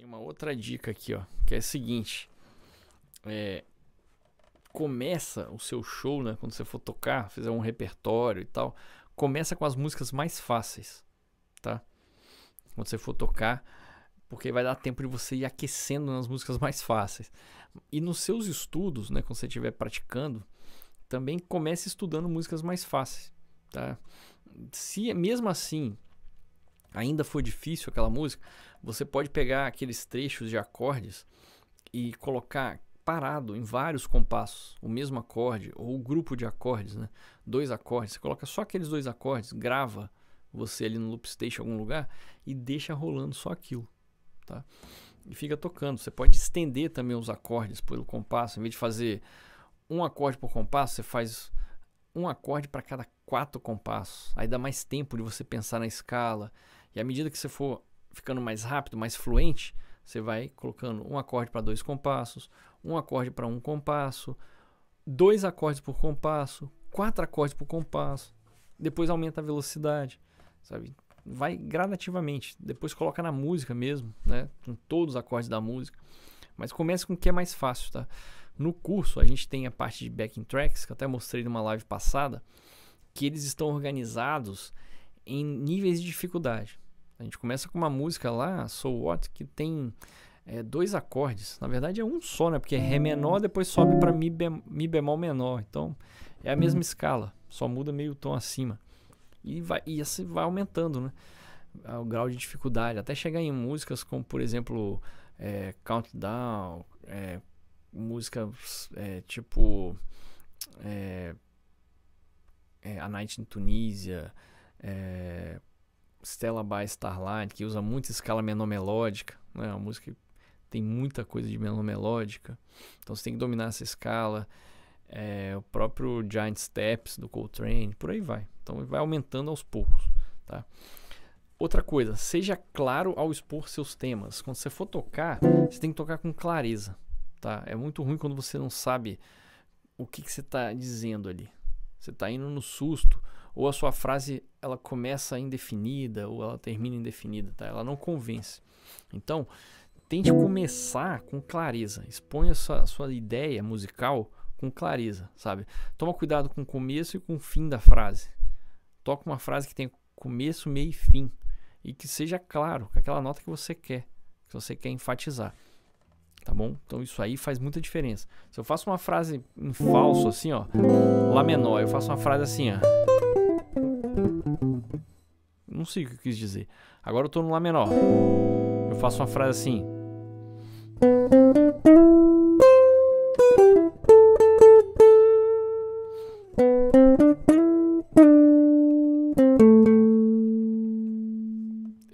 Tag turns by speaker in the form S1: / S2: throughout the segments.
S1: Tem uma outra dica aqui, ó, que é a seguinte. É, começa o seu show, né, quando você for tocar, fizer um repertório e tal, começa com as músicas mais fáceis, tá? Quando você for tocar, porque vai dar tempo de você ir aquecendo nas músicas mais fáceis. E nos seus estudos, né, quando você estiver praticando, também comece estudando músicas mais fáceis, tá? Se mesmo assim ainda for difícil aquela música, você pode pegar aqueles trechos de acordes e colocar parado em vários compassos o mesmo acorde ou o grupo de acordes, né? Dois acordes, você coloca só aqueles dois acordes, grava você ali no loop station em algum lugar e deixa rolando só aquilo, tá? E fica tocando. Você pode estender também os acordes pelo compasso, em vez de fazer um acorde por compasso, você faz um acorde para cada quatro compassos. Aí dá mais tempo de você pensar na escala e à medida que você for ficando mais rápido, mais fluente, você vai colocando um acorde para dois compassos, um acorde para um compasso, dois acordes por compasso, quatro acordes por compasso. Depois aumenta a velocidade, sabe? Vai gradativamente. Depois coloca na música mesmo, né? Com todos os acordes da música. Mas comece com o que é mais fácil, tá? No curso a gente tem a parte de backing tracks, que eu até mostrei numa live passada, que eles estão organizados em níveis de dificuldade. A gente começa com uma música lá, Soul What, que tem é, dois acordes. Na verdade é um só, né? Porque é Ré menor, hum. depois sobe para mi, bem, mi bemol menor. Então é a mesma escala, só muda meio tom acima. E vai, e assim vai aumentando, né? Ah, o grau de dificuldade. Até chegar em músicas como, por exemplo, é, Countdown, é, música é, tipo é, é, A Night in Tunísia, é, Stella by Starlight, que usa muita escala menor melódica, né? É uma música que tem muita coisa de menor melódica, então você tem que dominar essa escala. É, o próprio Giant Steps do Coltrane, por aí vai. Então vai aumentando aos poucos, tá? Outra coisa, seja claro ao expor seus temas. Quando você for tocar, você tem que tocar com clareza, tá? É muito ruim quando você não sabe o que, que você está dizendo ali. Você está indo no susto ou a sua frase ela começa indefinida ou ela termina indefinida, tá? Ela não convence. Então, tente começar com clareza. Exponha a sua, sua ideia musical com clareza, sabe? Toma cuidado com o começo e com o fim da frase. Toca uma frase que tenha começo, meio e fim e que seja claro, com aquela nota que você quer, que você quer enfatizar. Tá bom? Então isso aí faz muita diferença. Se eu faço uma frase em falso assim, ó, lá menor, eu faço uma frase assim, ó, não sei o que eu quis dizer. Agora eu tô no Lá menor. Eu faço uma frase assim.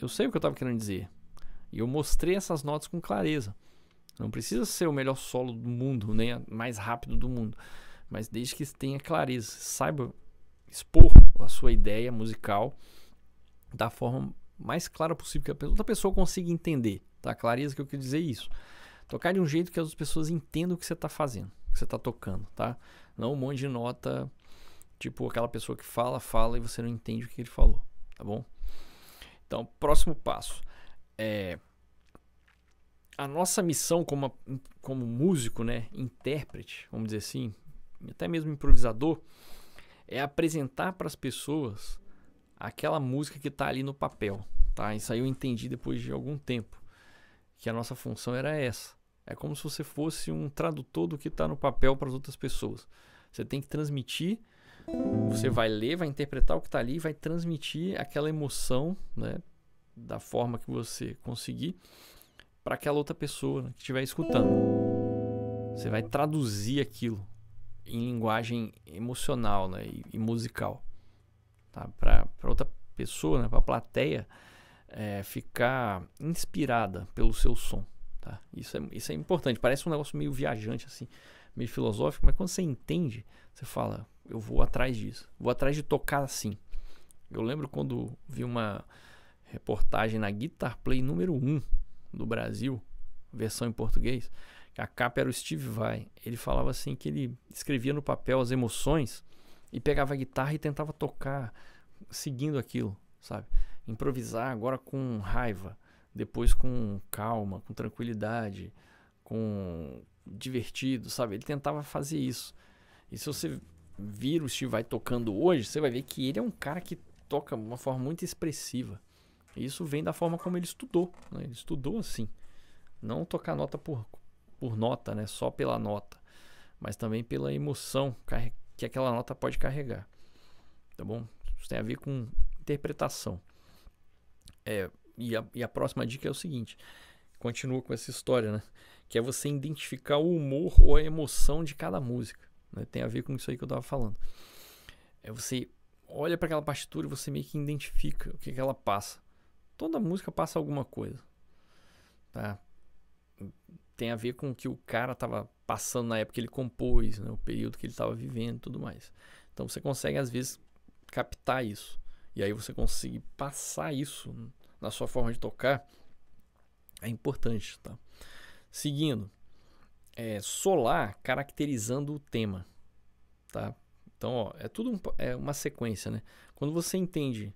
S1: Eu sei o que eu estava querendo dizer. E eu mostrei essas notas com clareza. Não precisa ser o melhor solo do mundo, nem o mais rápido do mundo. Mas desde que tenha clareza, saiba expor a sua ideia musical da forma mais clara possível, que a outra pessoa consiga entender. Tá? Clareza que eu quero dizer isso. Tocar de um jeito que as pessoas entendam o que você está fazendo, o que você está tocando, tá? Não um monte de nota, tipo aquela pessoa que fala, fala e você não entende o que ele falou, tá bom? Então, próximo passo. É, a nossa missão como, como músico, né, intérprete, vamos dizer assim, até mesmo improvisador, é apresentar para as pessoas aquela música que está ali no papel, tá? Isso aí eu entendi depois de algum tempo, que a nossa função era essa. É como se você fosse um tradutor do que está no papel para as outras pessoas. Você tem que transmitir, você vai ler, vai interpretar o que está ali, vai transmitir aquela emoção, né? Da forma que você conseguir para aquela outra pessoa né, que estiver escutando. Você vai traduzir aquilo em linguagem emocional né, e, e musical tá? para outra pessoa, né? para a plateia, é, ficar inspirada pelo seu som. Tá? Isso, é, isso é importante. Parece um negócio meio viajante, assim, meio filosófico, mas quando você entende, você fala: eu vou atrás disso, vou atrás de tocar assim. Eu lembro quando vi uma reportagem na Guitar Play número 1 do Brasil, versão em português, a capa era o Steve Vai. Ele falava assim que ele escrevia no papel as emoções e pegava a guitarra e tentava tocar seguindo aquilo, sabe? Improvisar agora com raiva, depois com calma, com tranquilidade, com divertido, sabe? Ele tentava fazer isso. E se você vir o Steve Vai tocando hoje, você vai ver que ele é um cara que toca de uma forma muito expressiva. E isso vem da forma como ele estudou. Né? Ele estudou assim. Não tocar nota por, por nota, né? só pela nota, mas também pela emoção que aquela nota pode carregar. Tá bom? Isso tem a ver com interpretação. É, e, a, e a próxima dica é o seguinte: continua com essa história, né? Que é você identificar o humor ou a emoção de cada música. Né? Tem a ver com isso aí que eu estava falando. É você olha para aquela partitura e você meio que identifica o que, que ela passa. Toda música passa alguma coisa. Tá? tem a ver com o que o cara estava passando na época que ele compôs, né? o período que ele estava vivendo e tudo mais. Então você consegue, às vezes, captar isso. E aí você conseguir passar isso na sua forma de tocar é importante. Tá? Seguindo, é, solar caracterizando o tema. Tá? Então, ó, é tudo um, é uma sequência. Né? Quando você entende,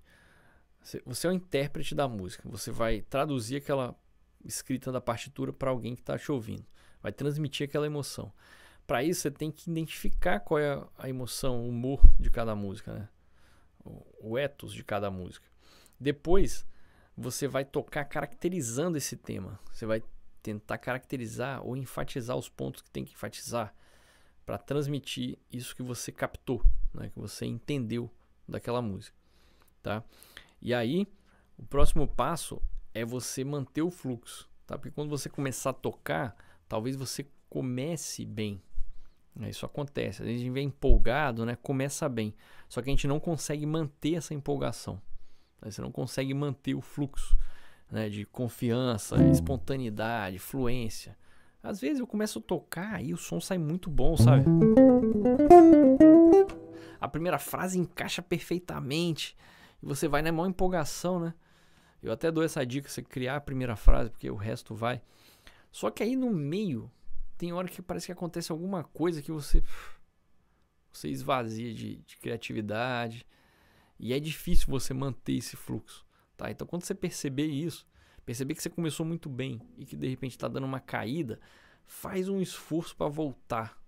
S1: você é o intérprete da música, você vai traduzir aquela escrita da partitura para alguém que está te ouvindo. Vai transmitir aquela emoção. Para isso, você tem que identificar qual é a emoção, o humor de cada música, né? o, ethos de cada música. Depois, você vai tocar caracterizando esse tema. Você vai tentar caracterizar ou enfatizar os pontos que tem que enfatizar para transmitir isso que você captou, né? que você entendeu daquela música, tá? E aí, o próximo passo é você manter o fluxo, tá? Porque quando você começar a tocar, talvez você comece bem. Né? Isso acontece. A gente vem empolgado, né? Começa bem. Só que a gente não consegue manter essa empolgação. Né? Você não consegue manter o fluxo né? de confiança, hum. espontaneidade, fluência. Às vezes eu começo a tocar e o som sai muito bom, sabe? A primeira frase encaixa perfeitamente. E você vai na maior empolgação, né? Eu até dou essa dica, você criar a primeira frase, porque o resto vai. Só que aí no meio, tem hora que parece que acontece alguma coisa que você, você esvazia de, de criatividade. E é difícil você manter esse fluxo. Tá? Então quando você perceber isso, perceber que você começou muito bem e que de repente está dando uma caída, faz um esforço para voltar.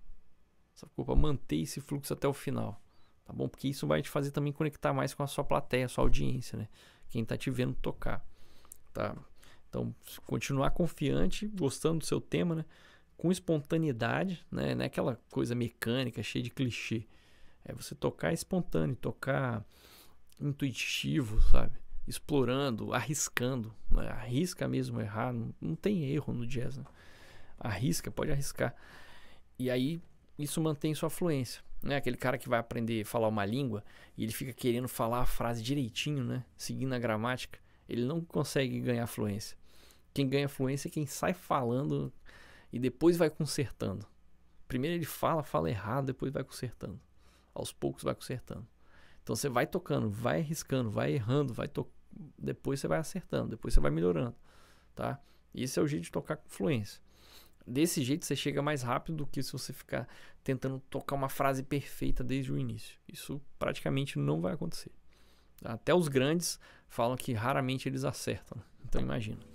S1: Para manter esse fluxo até o final. Tá bom? Porque isso vai te fazer também conectar mais com a sua plateia, a sua audiência, né? quem está te vendo tocar, tá? Então, continuar confiante, gostando do seu tema, né? Com espontaneidade, né? Não é aquela coisa mecânica, cheia de clichê. É você tocar espontâneo, tocar intuitivo, sabe? Explorando, arriscando. Né? Arrisca mesmo errar. Não, não tem erro no jazz, né? Arrisca, pode arriscar. E aí isso mantém sua fluência. Né? Aquele cara que vai aprender a falar uma língua e ele fica querendo falar a frase direitinho, né? seguindo a gramática, ele não consegue ganhar fluência. Quem ganha fluência é quem sai falando e depois vai consertando. Primeiro ele fala, fala errado, depois vai consertando. Aos poucos vai consertando. Então você vai tocando, vai arriscando, vai errando, vai to... depois você vai acertando, depois você vai melhorando, tá? Esse é o jeito de tocar com fluência. Desse jeito você chega mais rápido do que se você ficar tentando tocar uma frase perfeita desde o início. Isso praticamente não vai acontecer. Até os grandes falam que raramente eles acertam. Então imagina.